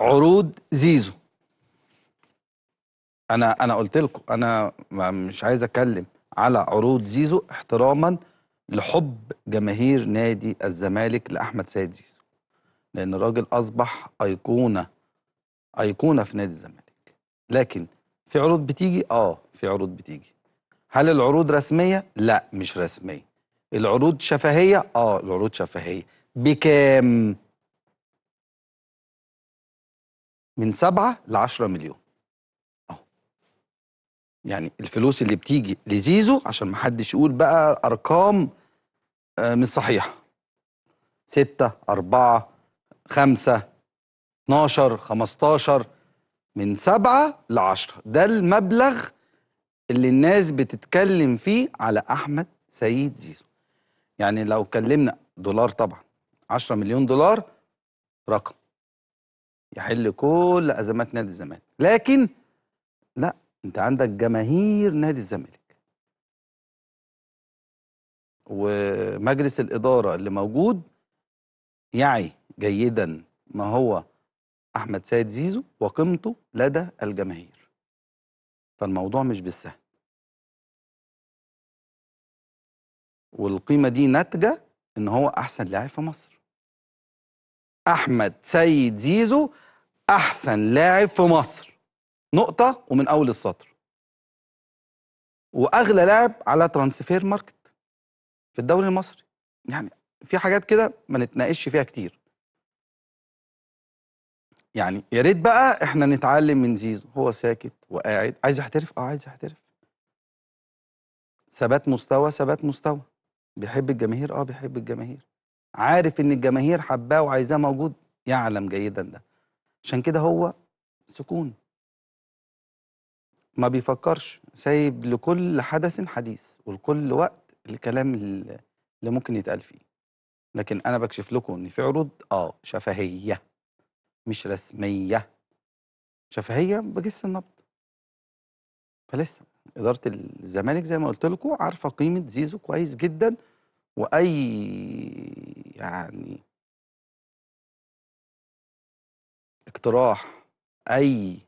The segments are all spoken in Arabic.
عروض زيزو انا انا قلت لكم انا مش عايز اتكلم على عروض زيزو احتراما لحب جماهير نادي الزمالك لاحمد سيد زيزو لان الراجل اصبح ايقونه ايقونه في نادي الزمالك لكن في عروض بتيجي اه في عروض بتيجي هل العروض رسميه لا مش رسميه العروض شفهيه اه العروض شفهيه بكام من 7 ل 10 مليون اهو يعني الفلوس اللي بتيجي لزيزو عشان ما حدش يقول بقى ارقام آه، مش صحيحه 6 4 5 12 15 من 7 ل 10 ده المبلغ اللي الناس بتتكلم فيه على احمد سيد زيزو يعني لو كلمنا دولار طبعا 10 مليون دولار رقم يحل كل ازمات نادي الزمالك لكن لا انت عندك جماهير نادي الزمالك ومجلس الاداره اللي موجود يعي جيدا ما هو احمد سيد زيزو وقيمته لدى الجماهير فالموضوع مش بالسهل والقيمه دي ناتجه ان هو احسن لاعب في مصر احمد سيد زيزو احسن لاعب في مصر نقطه ومن اول السطر واغلى لاعب على ترانسفير ماركت في الدوري المصري يعني في حاجات كده ما نتناقش فيها كتير يعني يا ريت بقى احنا نتعلم من زيزو هو ساكت وقاعد عايز يحترف اه عايز يحترف ثبات مستوى ثبات مستوى بيحب الجماهير اه بيحب الجماهير عارف ان الجماهير حباه وعايزاه موجود يعلم جيدا ده عشان كده هو سكون ما بيفكرش سايب لكل حدث حديث ولكل وقت الكلام اللي ممكن يتقال فيه لكن انا بكشف لكم ان في عروض اه شفهيه مش رسميه شفهيه بجس النبض فلسه اداره الزمالك زي ما قلت لكم عارفه قيمه زيزو كويس جدا واي يعني اقتراح اي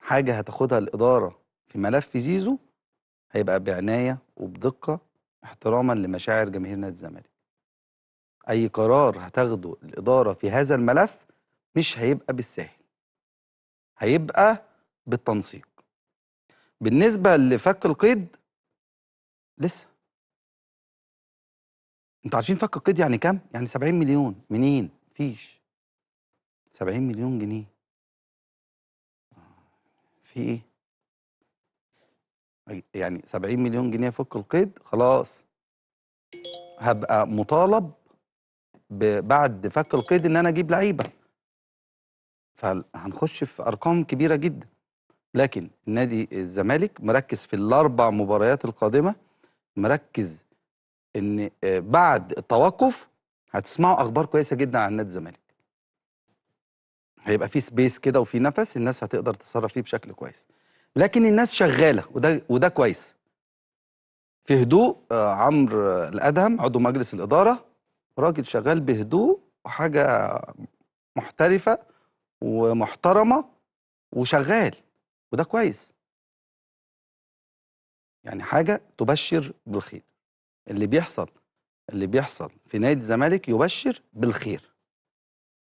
حاجه هتاخدها الاداره في ملف زيزو هيبقى بعنايه وبدقه احتراما لمشاعر جماهير نادي الزمالك اي قرار هتاخده الاداره في هذا الملف مش هيبقى بالسهل هيبقى بالتنسيق بالنسبه لفك القيد لسه انتوا عارفين فك القيد يعني كام يعني 70 مليون منين مفيش مليون جنيه. في إيه؟ يعني سبعين مليون جنيه فك القيد خلاص هبقى مطالب بعد فك القيد إن أنا أجيب لعيبة. فهنخش في أرقام كبيرة جدا. لكن نادي الزمالك مركز في الأربع مباريات القادمة مركز إن آه، بعد التوقف هتسمعوا أخبار كويسة جدا عن نادي الزمالك. هيبقى في سبيس كده وفي نفس الناس هتقدر تتصرف فيه بشكل كويس لكن الناس شغاله وده وده كويس في هدوء آه، عمرو الادهم عضو مجلس الاداره راجل شغال بهدوء وحاجه محترفه ومحترمه وشغال وده كويس يعني حاجه تبشر بالخير اللي بيحصل اللي بيحصل في نادي الزمالك يبشر بالخير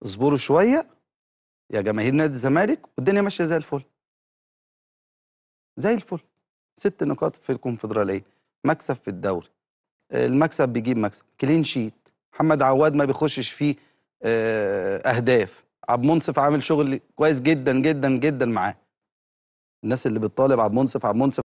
اصبروا شويه يا جماهير نادي الزمالك والدنيا ماشيه زي الفل زي الفل ست نقاط في الكونفدراليه مكسب في الدوري آه، المكسب بيجيب مكسب كلين شيت محمد عواد ما بيخشش فيه آه، اهداف عبد منصف عامل شغل كويس جدا جدا جدا معاه الناس اللي بتطالب عبد منصف عبد منصف